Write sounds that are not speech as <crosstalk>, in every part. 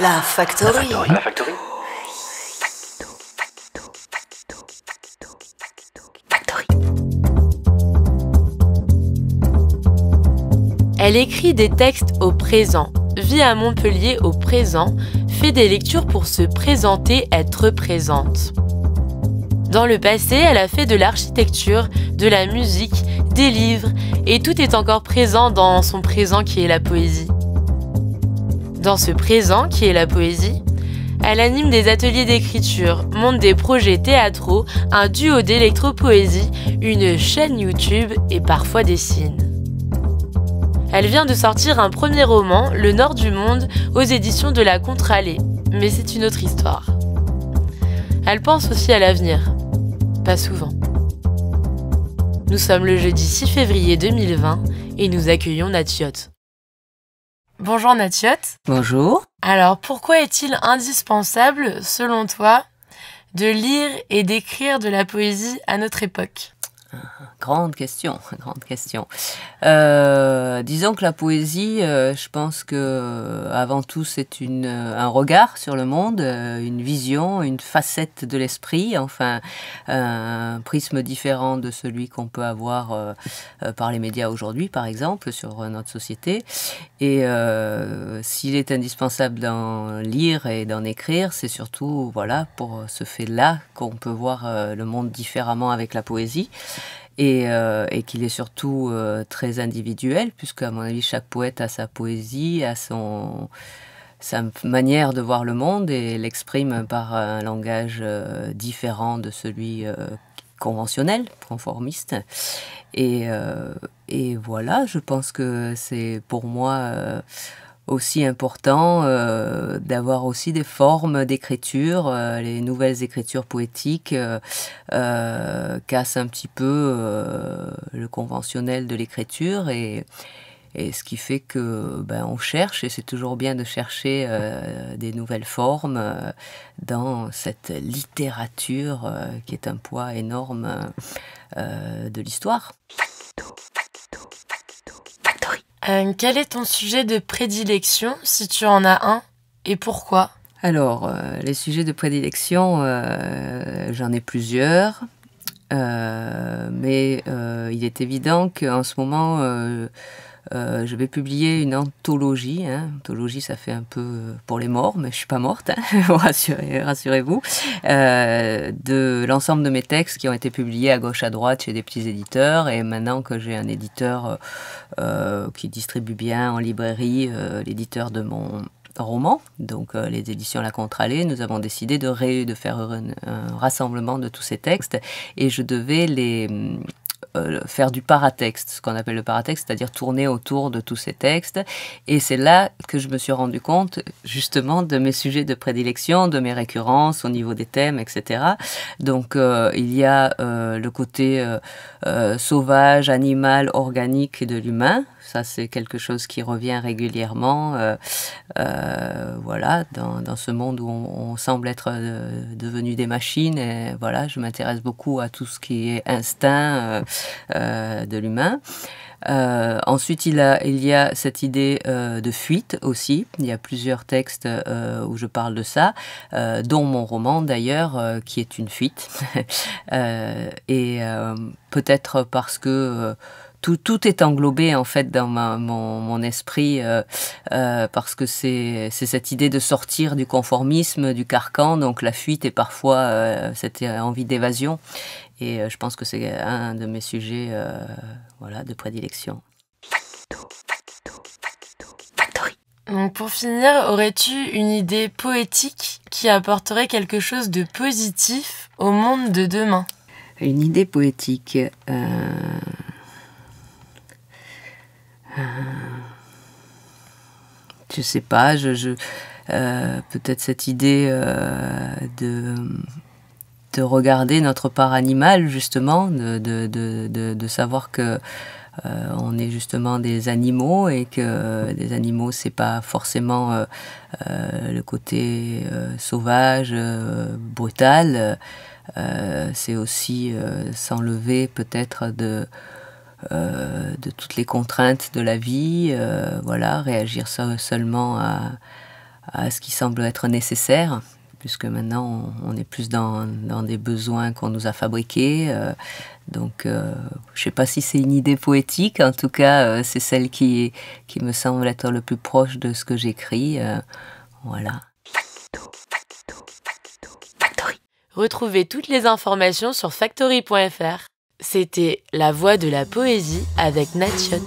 La Factory. Elle écrit des textes au présent, vit à Montpellier au présent, fait des lectures pour se présenter, être présente. Dans le passé, elle a fait de l'architecture, de la musique, des livres, et tout est encore présent dans son présent qui est la poésie. Dans ce présent, qui est la poésie, elle anime des ateliers d'écriture, monte des projets théâtraux, un duo d'électropoésie, une chaîne YouTube et parfois dessine. Elle vient de sortir un premier roman, Le Nord du Monde, aux éditions de la Contre-Allée, mais c'est une autre histoire. Elle pense aussi à l'avenir. Pas souvent. Nous sommes le jeudi 6 février 2020 et nous accueillons Natiot. Bonjour Nathiot. Bonjour. Alors pourquoi est-il indispensable, selon toi, de lire et d'écrire de la poésie à notre époque Grande question, <laughs> grande question. Euh, disons que la poésie, euh, je pense que euh, avant tout c'est un regard sur le monde, une vision, une facette de l'esprit, enfin un prisme différent de celui qu'on peut avoir par les médias aujourd'hui, par exemple, sur notre société. Et s'il est indispensable d'en lire et d'en écrire, c'est surtout voilà pour ce fait-là qu'on peut voir le monde différemment avec la poésie. Euh, et, qu'il est surtout euh, très individuel, puisque à mon avis chaque poète a sa poésie, a son sa manière de voir le monde et l'exprime par un langage euh, différent de celui conventionnel, conformiste. Et, et, voilà, je pense que c'est pour moi aussi important euh, d'avoir aussi des formes d'écriture. Euh, les nouvelles écritures poétiques euh, cassent un petit peu le conventionnel de l'écriture et, ce qui fait que ben, on cherche et c'est toujours bien de chercher des nouvelles formes dans cette littérature qui est un poids énorme de l'histoire. Euh, quel est ton sujet de prédilection, si tu en as un, et pourquoi Alors, euh, les sujets de prédilection, euh, j'en ai plusieurs, mais il est évident qu'en ce moment, euh, je vais publier une anthologie. Hein. Anthologie, ça fait un peu euh, pour les morts, mais je suis pas morte, hein. <laughs> rassurez-vous, euh, de l'ensemble de mes textes qui ont été publiés à gauche, à droite, chez des petits éditeurs. Et maintenant que j'ai un éditeur qui distribue bien en librairie, l'éditeur de mon roman, donc les éditions La Contralée, nous avons décidé de, de faire un, rassemblement de tous ces textes et je devais les, euh, faire du paratexte, ce qu'on appelle le paratexte, c'est-à-dire tourner autour de tous ces textes. Et c'est là que je me suis rendu compte justement de mes sujets de prédilection, de mes récurrences au niveau des thèmes, etc. Donc euh, il y a euh, le côté sauvage, animal, organique de l'humain, ça, c'est quelque chose qui revient régulièrement. Euh, euh, voilà, dans, ce monde où on, semble être euh, devenu des machines. Et voilà, je m'intéresse beaucoup à tout ce qui est instinct de l'humain. ensuite, il, a, il, y a cette idée de fuite aussi. Il y a plusieurs textes où je parle de ça, dont mon roman d'ailleurs, qui est une fuite. <laughs> et peut-être parce que tout, est englobé en fait dans mon, esprit euh, euh, parce que c'est cette idée de sortir du conformisme, du carcan, donc la fuite et parfois euh, cette envie d'évasion. Et je pense que c'est un de mes sujets voilà, de prédilection. Donc pour finir, aurais-tu une idée poétique qui apporterait quelque chose de positif au monde de demain Une idée poétique euh, je sais pas, je, euh, peut-être cette idée euh, de, de regarder notre part animale justement, de, de, de, savoir que on est justement des animaux et que des animaux c'est pas forcément le côté sauvage brutal c'est aussi s'enlever peut-être de euh, de toutes les contraintes de la vie, euh, voilà, réagir seulement à, ce qui semble être nécessaire, puisque maintenant on, est plus dans, des besoins qu'on nous a fabriqués. Euh, donc, je ne sais pas si c'est une idée poétique, en tout cas, c'est celle qui, qui me semble être le plus proche de ce que j'écris. voilà. Retrouvez toutes les informations sur factory.fr. C'était La Voix de la Poésie avec Natchiot.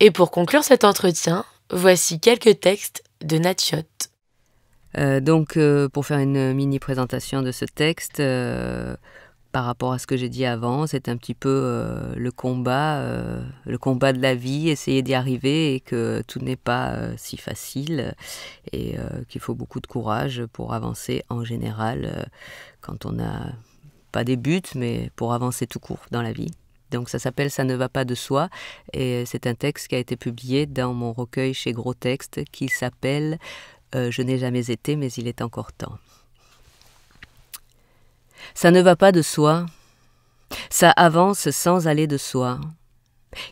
Et pour conclure cet entretien, voici quelques textes de Natchiot. Euh, donc, euh, pour faire une mini présentation de ce texte, euh, par rapport à ce que j'ai dit avant, c'est un petit peu euh, le combat, euh, le combat de la vie, essayer d'y arriver et que tout n'est pas euh, si facile et qu'il faut beaucoup de courage pour avancer en général quand on n'a pas des buts, mais pour avancer tout court dans la vie. Donc ça s'appelle Ça ne va pas de soi et c'est un texte qui a été publié dans mon recueil chez Gros Texte qui s'appelle Je n'ai jamais été mais il est encore temps. Ça ne va pas de soi. Ça avance sans aller de soi.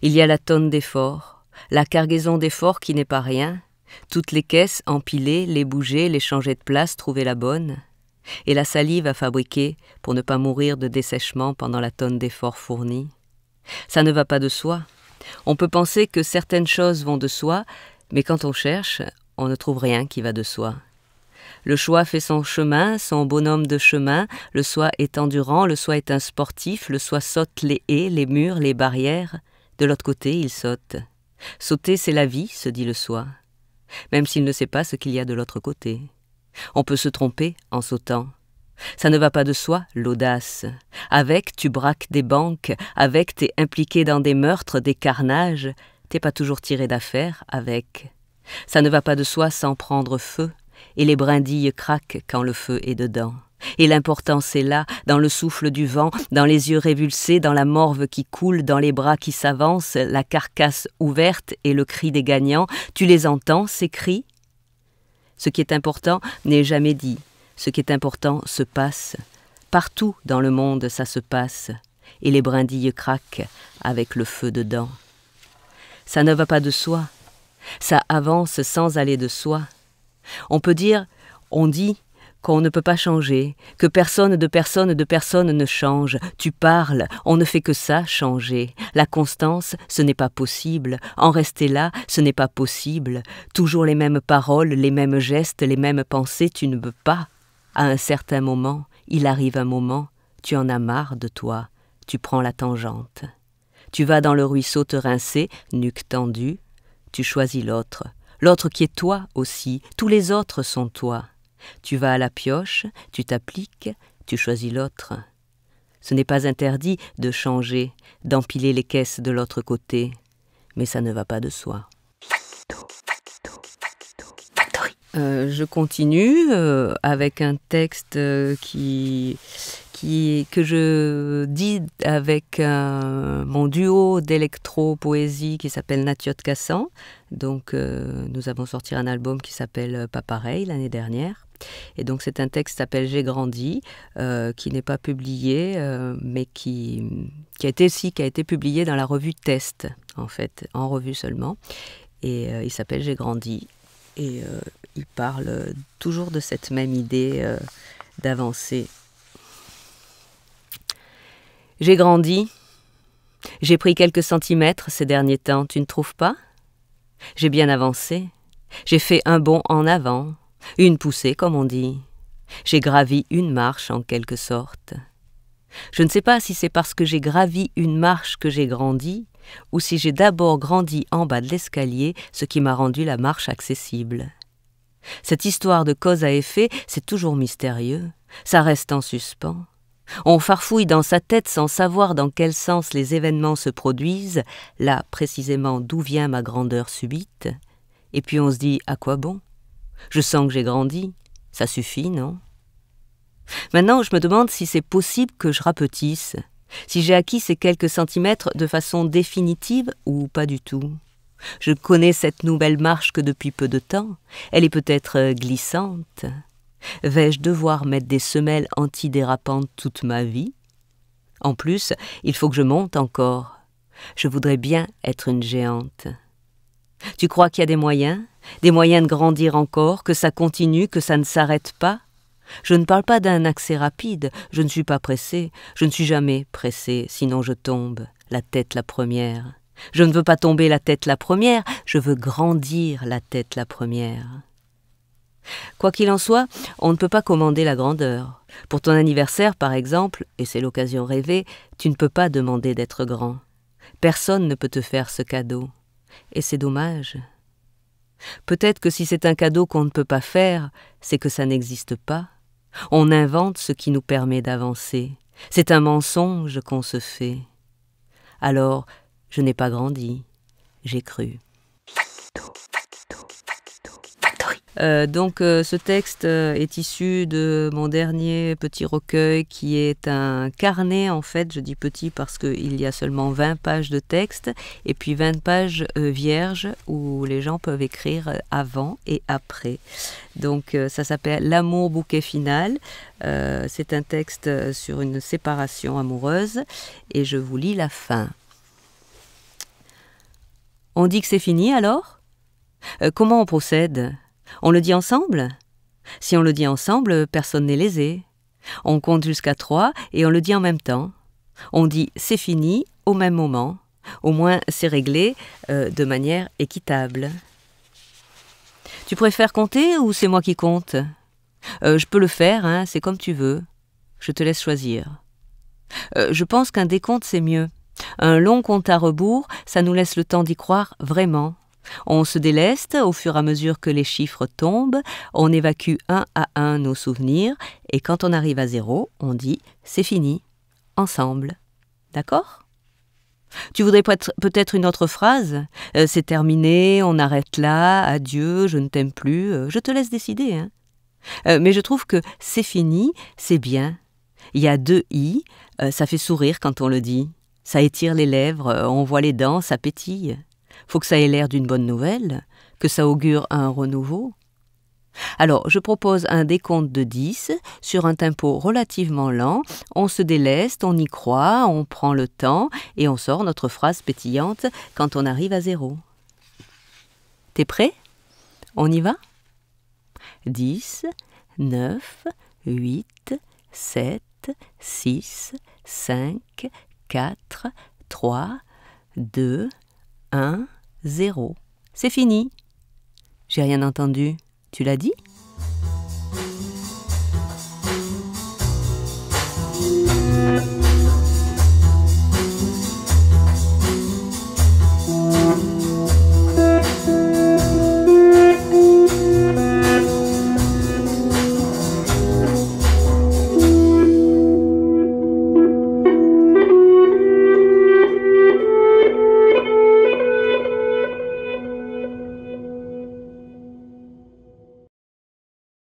Il y a la tonne d'efforts, la cargaison d'efforts qui n'est pas rien, toutes les caisses empilées, les bouger, les changer de place, trouver la bonne, et la salive à fabriquer pour ne pas mourir de dessèchement pendant la tonne d'efforts fournie. Ça ne va pas de soi. On peut penser que certaines choses vont de soi, mais quand on cherche, on ne trouve rien qui va de soi. Le choix fait son chemin, son bonhomme de chemin, le soi est endurant, le soi est un sportif, le soi saute les haies, les murs, les barrières, de l'autre côté il saute. Sauter c'est la vie, se dit le soi, même s'il ne sait pas ce qu'il y a de l'autre côté. On peut se tromper en sautant. Ça ne va pas de soi, l'audace. Avec, tu braques des banques, avec, t'es impliqué dans des meurtres, des carnages, t'es pas toujours tiré d'affaire, avec. Ça ne va pas de soi sans prendre feu, et les brindilles craquent quand le feu est dedans. Et l'important c'est là, dans le souffle du vent, dans les yeux révulsés, dans la morve qui coule, dans les bras qui s'avancent, la carcasse ouverte et le cri des gagnants. Tu les entends, ces cris Ce qui est important n'est jamais dit. Ce qui est important se passe. Partout dans le monde, ça se passe. Et les brindilles craquent avec le feu dedans. Ça ne va pas de soi. Ça avance sans aller de soi. On peut dire, on dit qu'on ne peut pas changer, que personne de personne de personne ne change. Tu parles, on ne fait que ça changer. La constance, ce n'est pas possible. En rester là, ce n'est pas possible. Toujours les mêmes paroles, les mêmes gestes, les mêmes pensées, tu ne veux pas. À un certain moment, il arrive un moment, tu en as marre de toi, tu prends la tangente. Tu vas dans le ruisseau te rincer, nuque tendue, tu choisis l'autre l'autre qui est toi aussi, tous les autres sont toi. Tu vas à la pioche, tu t'appliques, tu choisis l'autre. Ce n'est pas interdit de changer, d'empiler les caisses de l'autre côté, mais ça ne va pas de soi. Euh, je continue euh, avec un texte euh, qui que je dis avec mon duo d'électro-poésie qui s'appelle Natiot Cassan. Donc, euh, nous avons sorti un album qui s'appelle Pas pareil l'année dernière. Et donc, c'est un texte qui s'appelle J'ai grandi, euh, qui n'est pas publié, euh, mais qui, qui, a été, si, qui a été publié dans la revue Test, en fait, en revue seulement. Et il s'appelle J'ai grandi. Et il parle toujours de cette même idée d'avancer j'ai grandi. J'ai pris quelques centimètres ces derniers temps, tu ne trouves pas J'ai bien avancé. J'ai fait un bond en avant, une poussée comme on dit. J'ai gravi une marche en quelque sorte. Je ne sais pas si c'est parce que j'ai gravi une marche que j'ai grandi, ou si j'ai d'abord grandi en bas de l'escalier, ce qui m'a rendu la marche accessible. Cette histoire de cause à effet, c'est toujours mystérieux, ça reste en suspens. On farfouille dans sa tête sans savoir dans quel sens les événements se produisent, là précisément d'où vient ma grandeur subite, et puis on se dit à quoi bon Je sens que j'ai grandi, ça suffit, non Maintenant je me demande si c'est possible que je rapetisse, si j'ai acquis ces quelques centimètres de façon définitive ou pas du tout. Je connais cette nouvelle marche que depuis peu de temps, elle est peut-être euh, glissante, Vais-je devoir mettre des semelles antidérapantes toute ma vie En plus, il faut que je monte encore. Je voudrais bien être une géante. Tu crois qu'il y a des moyens Des moyens de grandir encore, que ça continue, que ça ne s'arrête pas Je ne parle pas d'un accès rapide, je ne suis pas pressée, je ne suis jamais pressée, sinon je tombe, la tête la première. Je ne veux pas tomber la tête la première, je veux grandir la tête la première. Quoi qu'il en soit, on ne peut pas commander la grandeur. Pour ton anniversaire, par exemple, et c'est l'occasion rêvée, tu ne peux pas demander d'être grand. Personne ne peut te faire ce cadeau. Et c'est dommage. Peut-être que si c'est un cadeau qu'on ne peut pas faire, c'est que ça n'existe pas. On invente ce qui nous permet d'avancer. C'est un mensonge qu'on se fait. Alors, je n'ai pas grandi, j'ai cru. Euh, donc euh, ce texte euh, est issu de mon dernier petit recueil qui est un carnet en fait, je dis petit parce qu'il y a seulement 20 pages de texte et puis 20 pages vierges où les gens peuvent écrire avant et après. Donc ça s'appelle L'amour bouquet final. C'est un texte sur une séparation amoureuse et je vous lis la fin. On dit que c'est fini alors Comment on procède on le dit ensemble Si on le dit ensemble, personne n'est lésé. On compte jusqu'à trois et on le dit en même temps. On dit c'est fini au même moment. Au moins c'est réglé euh, de manière équitable. Tu préfères compter ou c'est moi qui compte euh, Je peux le faire, hein, c'est comme tu veux. Je te laisse choisir. Euh, je pense qu'un décompte c'est mieux. Un long compte à rebours, ça nous laisse le temps d'y croire vraiment. On se déleste au fur et à mesure que les chiffres tombent, on évacue un à un nos souvenirs, et quand on arrive à zéro, on dit c'est fini, ensemble. D'accord tu voudrais peut-être une autre phrase euh, C'est terminé, on arrête là, adieu, je ne t'aime plus, euh, je te laisse décider. Hein. Euh, mais je trouve que c'est fini, c'est bien. Il y a deux i, ça fait sourire quand on le dit. Ça étire les lèvres, on voit les dents, ça pétille faut que ça ait l'air d'une bonne nouvelle, que ça augure un renouveau. Alors, je propose un décompte de 10 sur un tempo relativement lent. On se déleste, on y croit, on prend le temps et on sort notre phrase pétillante quand on arrive à zéro. T'es prêt On y va 10, 9, 8, 7, 6, 5, 4, 3, 2, 1 zéro. C'est fini. J'ai rien entendu. Tu l'as dit